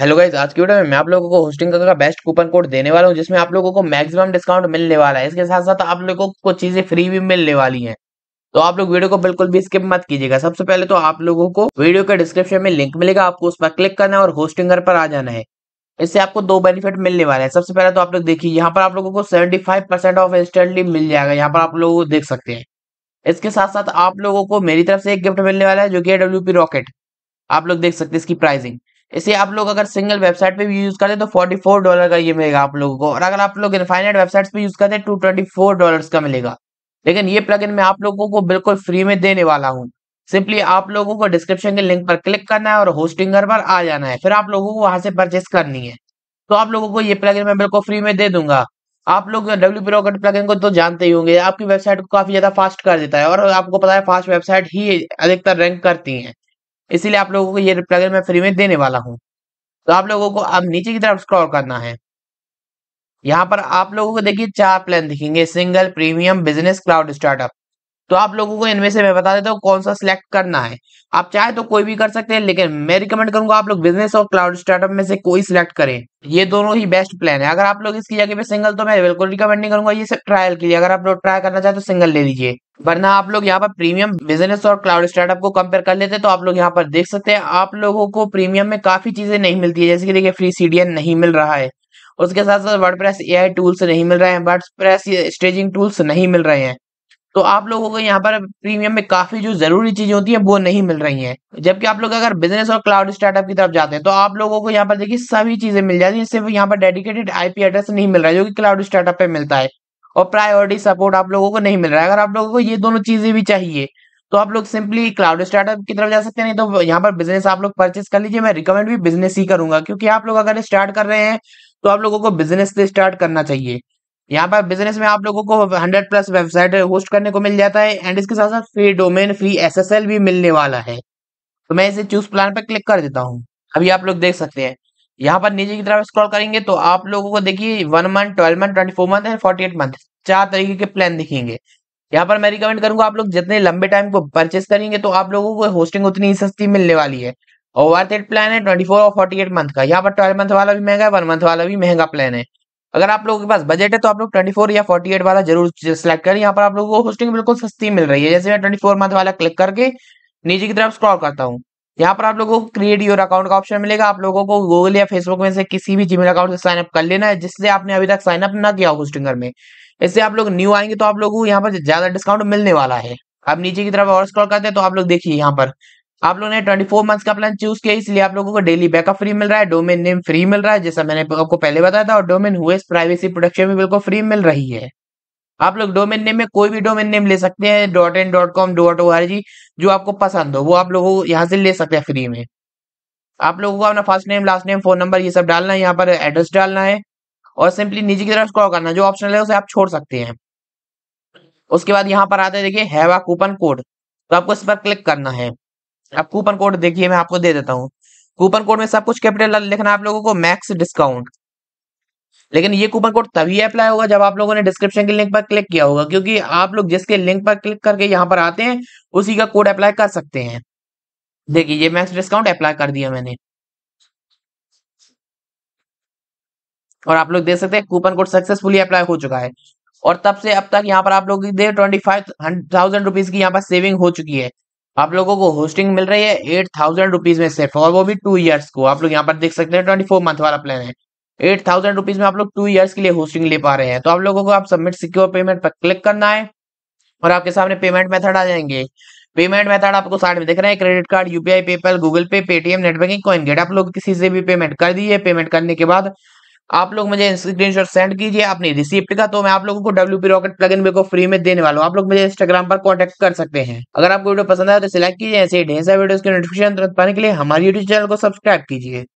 hello guys आज की video में मैं आप लोगों को होस्टिंग का बेस्ट कूपन कोड देने वाला हूँ जिसमें आप लोगों को मैक्सिमम डिस्काउंट मिलने वाला है इसके साथ साथ आप लोगों को चीजें फ्री भी मिलने वाली हैं तो आप लोग वीडियो को बिल्कुल भी स्किप मत कीजिएगा सबसे पहले तो आप लोगों को वीडियो के डिस्क्रिप्शन में लिंक मिलेगा आपको उस पर क्लिक करना है और होस्टिंगर पर आ जाना है इससे आपको दो बेनिफिट मिलने वाले हैं सबसे पहले तो आप लोग देखिए यहाँ पर आप लोगों को seventy five percent off instantly मिल जाएगा यहाँ पर आप लोग देख सकते हैं इसके साथ साथ आप लोगों को मेरी तरफ से एक गिफ्ट मिलने वाला है जो कि डब्ल्यू रॉकेट आप लोग देख सकते हैं इसकी प्राइसिंग इसे आप लोग अगर सिंगल वेबसाइट पे भी यूज करते तो 44 डॉलर का ये मिलेगा आप लोगों को और अगर आप लोग इनफाइनाइट वेबसाइट्स पे यूज करते हैं 224 तो डॉलर्स का मिलेगा लेकिन ये प्लग मैं आप लोगों को बिल्कुल फ्री में देने वाला हूँ सिंपली आप लोगों को डिस्क्रिप्शन के लिंक पर क्लिक करना है और होस्टिंग घर पर आ जाना है फिर आप लोगों को वहां से परचेस करनी है तो आप लोगों को ये प्लग मैं बिल्कुल फ्री में दे दूंगा आप लोग डब्ल्यू पी रॉकेट प्लगइन को तो जानते ही होंगे आपकी वेबसाइट को काफी ज्यादा फास्ट कर देता है और आपको पता है फास्ट वेबसाइट ही अधिकतर रैंक करती है इसीलिए आप लोगों को ये प्लगइन मैं फ्री में देने वाला हूँ तो आप लोगों को अब नीचे की तरफ स्क्रॉल करना है यहाँ पर आप लोगों को देखिए चार प्लान दिखेंगे single premium business cloud startup तो आप लोगों को इनमें से मैं बता देता हूँ कौन सा सिलेक्ट करना है आप चाहे तो कोई भी कर सकते हैं लेकिन मैं रिकमेंड करूंगा आप लोग बिजनेस और क्लाउड स्टार्टअप में से कोई सिलेक्ट करें ये दोनों ही बेस्ट प्लान है अगर आप लोग इसकी जगह पे सिंगल तो मैं बिल्कुल रिकमेंड नहीं करूंगा ये सिर्फ ट्रायल के लिए अगर आप लोग ट्राई करना चाहे तो सिंगल ले लीजिए वरना आप लोग यहाँ पर प्रीमियम बिजनेस और क्लाउड स्टार्टअप को कंपेयर कर लेते हैं तो आप लोग यहाँ पर देख सकते हैं आप लोगों को प्रीमियम में काफी चीजें नहीं मिलती है जैसे कि देखिए फ्री सीडीएन नहीं मिल रहा है उसके साथ साथ वर्ड प्रेस ए टूल्स नहीं मिल रहे हैं वर्ड प्रेस स्टेजिंग टूल्स नहीं मिल रहे हैं तो आप लोगों को यहाँ पर प्रीमियम में काफी जो जरूरी चीजें होती हैं वो नहीं मिल रही हैं जबकि आप लोग अगर बिजनेस और क्लाउड स्टार्टअप की तरफ जाते हैं तो आप लोगों को यहाँ पर देखिए सभी चीजें मिल जाती है सिर्फ यहाँ पर डेडिकेटेड आईपी एड्रेस नहीं मिल रहा है जो कि क्लाउड स्टार्टअप पे मिलता है और प्रायोरिटी सपोर्ट आप लोगों को नहीं मिल रहा है अगर आप लोगों को ये दोनों चीजें भी चाहिए तो आप लोग सिंपली क्लाउड स्टार्टअप की तरफ जा सकते हैं नहीं तो यहाँ पर बिजनेस आप लोग परचेस कर लीजिए मैं रिकमेंड भी बिजनेस ही करूंगा क्योंकि आप लोग अगर स्टार्ट कर रहे हैं तो आप लोगों को बिजनेस से स्टार्ट करना चाहिए यहाँ पर बिजनेस में आप लोगों को हंड्रेड प्लस वेबसाइट होस्ट करने को मिल जाता है एंड इसके साथ साथ फ्री डोमेन फ्री एस भी मिलने वाला है तो मैं इसे चूज प्लान पर क्लिक कर देता हूँ अभी आप लोग देख सकते हैं यहाँ पर नीचे की तरफ स्क्रॉल करेंगे तो आप लोगों को देखिए one month twelve month twenty four month and forty eight month चार तरीके के प्लान दिखेंगे यहाँ पर मैं रिकमेंड करूंगा आप लोग जितने लंबे टाइम को परचेस करेंगे तो आप लोगों को होस्टिंग उतनी ही सस्ती मिलने वाली है और वर्थ एट प्लान है ट्वेंटी फोर और फोर्टी एट मंथ का यहाँ पर ट्वेल्व मंथ वाला भी महंगा है वन मंथ वाला भी महंगा प्लान है अगर आप लोगों के पास बजट है तो आप लोग ट्वेंटी फोर या फोर्टी एट वाला जरूर सिलेक्ट करें यहाँ पर आप लोगों को होस्टिंग बिल्कुल सस्ती मिल रही है जैसे मैं ट्वेंटी फोर मंथ वाला क्लिक करके नीचे की तरफ स्क्रॉल करता हूँ यहाँ पर आप लोगों को क्रिएट योर अकाउंट का ऑप्शन मिलेगा आप लोगों को गूगल या फेसबुक में से किसी भी जीमेल अकाउंट से साइन अप कर लेना है जिससे आपने अभी तक साइन अप ना किया होस्टिंगर में इससे आप लोग न्यू आएंगे तो आप लोगों को यहाँ पर ज्यादा डिस्काउंट मिलने वाला है आप नीचे की तरफ और स्कॉल करते हैं तो आप लोग देखिए यहाँ पर आप लोगों ने फोर मंथ्स का प्लान चूज किया इसलिए आप लोगों को डेली बैकअप फ्री मिल रहा है डोमेन नेम फ्री मिल रहा है जैसा मैंने आपको पहले बताया था और डोमेन हुए प्राइवेसी प्रोटेक्शन भी बिल्कुल फ्री मिल रही है आप लोग डोमेन नेम में कोई भी डोमेन नेम ले सकते हैं dot in dot com dot O R G जो आपको पसंद हो वो आप लोग यहाँ से ले सकते हैं फ्री में आप लोगों को अपना first name last name phone number ये सब डालना है यहाँ पर एड्रेस डालना है और सिंपली नीचे की तरफ स्क्रॉल करना जो ऑप्शनल है उसे आप छोड़ सकते हैं उसके बाद यहाँ पर आते हैं देखिए हैवा कूपन कोड तो आपको इस पर क्लिक करना है अब कूपन कोड देखिए मैं आपको दे देता हूँ कूपन कोड में सब कुछ कैपिटल लिखना है आप लोगों को मैक्स डिस्काउंट लेकिन ये कूपन कोड तभी अप्लाई होगा जब आप लोगों ने डिस्क्रिप्शन के लिंक पर क्लिक किया होगा क्योंकि आप लोग जिसके लिंक पर क्लिक करके यहाँ पर आते हैं उसी का कोड अप्लाई कर सकते हैं देखिए ये मैक्स डिस्काउंट अप्लाई कर दिया मैंने और आप लोग देख सकते हैं कूपन कोड सक्सेसफुली अप्लाई हो चुका है और तब से अब तक यहाँ पर आप लोग देख ट्वेंटी फाइव थाउजेंड रुपीज की यहाँ पर सेविंग हो चुकी है आप लोगों को होस्टिंग मिल रही है एट थाउजेंड रुपीज में सिर्फ और वो भी टू इयर्स को आप लोग यहाँ पर देख सकते हैं ट्वेंटी फोर मंथ वाला प्लान है एट थाउजेंड रुपीज में आप लोग टू ईयर्स के लिए होस्टिंग ले पा रहे हैं तो आप लोगों को आप सबमिट सिक्योर पेमेंट पर क्लिक करना है और आपके सामने पेमेंट मेथड आ जाएंगे पेमेंट मेथड आपको साइड में देख रहे हैं credit card UPI PayPal Google Pay Paytm net banking CoinGate आप लोग किसी से भी पेमेंट कर दीजिए पेमेंट करने के बाद आप लोग मुझे स्क्रीनशॉट सेंड कीजिए अपनी रिसिप्ट का तो मैं आप लोगों को W P rocket plugin को फ्री में देने वाला हूँ आप लोग मुझे इंस्टाग्राम पर कॉन्टेक्ट कर सकते हैं अगर आपको वीडियो पसंद आया तो सिलेक्ट कीजिए ऐसे ढेर सारे वीडियो के नोटिफिकेशन तुरंत पाने के लिए हमारे यूट्यूब चैनल को सब्सक्राइब कीजिए